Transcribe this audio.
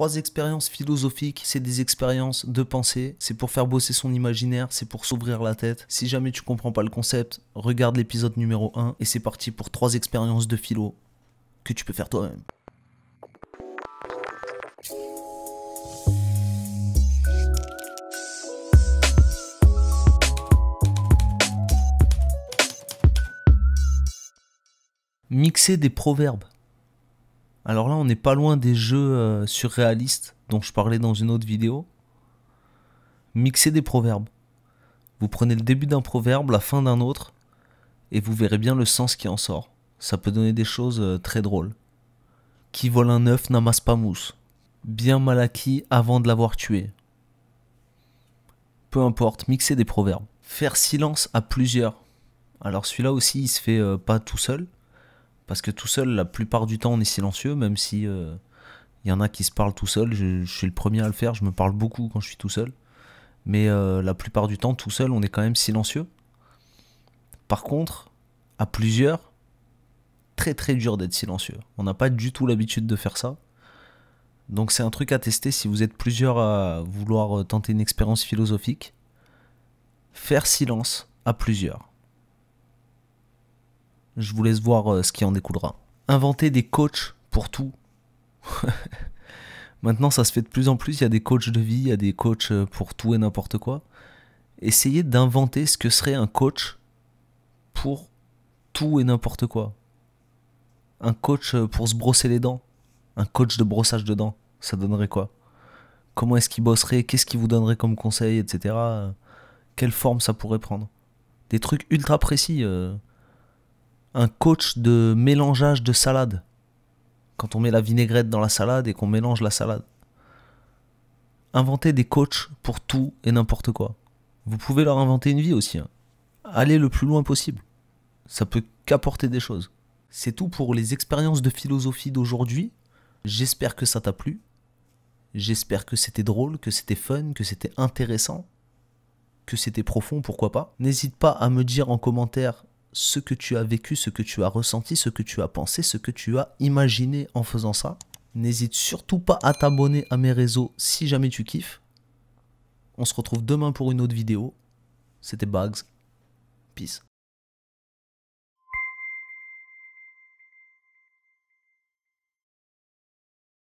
trois expériences philosophiques, c'est des expériences de pensée, c'est pour faire bosser son imaginaire, c'est pour s'ouvrir la tête. Si jamais tu comprends pas le concept, regarde l'épisode numéro 1 et c'est parti pour trois expériences de philo que tu peux faire toi-même. Mixer des proverbes alors là, on n'est pas loin des jeux euh, surréalistes dont je parlais dans une autre vidéo. Mixer des proverbes. Vous prenez le début d'un proverbe, la fin d'un autre, et vous verrez bien le sens qui en sort. Ça peut donner des choses euh, très drôles. Qui vole un œuf n'amasse pas mousse. Bien mal acquis avant de l'avoir tué. Peu importe, mixer des proverbes. Faire silence à plusieurs. Alors celui-là aussi, il se fait euh, pas tout seul. Parce que tout seul, la plupart du temps, on est silencieux, même si euh, il y en a qui se parlent tout seul. Je, suis le premier à le faire, je me parle beaucoup quand je suis tout seul. Mais euh, la plupart du temps, tout seul, on est quand même silencieux. Par contre, à plusieurs, très très dur d'être silencieux. On n'a pas du tout l'habitude de faire ça. Donc c'est un truc à tester si vous êtes plusieurs à vouloir tenter une expérience philosophique. Faire silence à plusieurs je vous laisse voir euh, ce qui en découlera. Inventer des coachs pour tout. Maintenant, ça se fait de plus en plus. Il y a des coachs de vie, il y a des coachs euh, pour tout et n'importe quoi. Essayez d'inventer ce que serait un coach pour tout et n'importe quoi. Un coach euh, pour se brosser les dents. Un coach de brossage de dents. Ça donnerait quoi Comment est-ce qu'il bosserait Qu'est-ce qu'il vous donnerait comme conseil, etc. Quelle forme ça pourrait prendre Des trucs ultra précis un coach de mélangeage de salade. Quand on met la vinaigrette dans la salade et qu'on mélange la salade. Inventez des coachs pour tout et n'importe quoi. Vous pouvez leur inventer une vie aussi. Hein. Allez le plus loin possible. Ça peut qu'apporter des choses. C'est tout pour les expériences de philosophie d'aujourd'hui. J'espère que ça t'a plu. J'espère que c'était drôle, que c'était fun, que c'était intéressant, que c'était profond, pourquoi pas. N'hésite pas à me dire en commentaire ce que tu as vécu, ce que tu as ressenti, ce que tu as pensé, ce que tu as imaginé en faisant ça. N'hésite surtout pas à t'abonner à mes réseaux si jamais tu kiffes. On se retrouve demain pour une autre vidéo. C'était Bugs. Peace.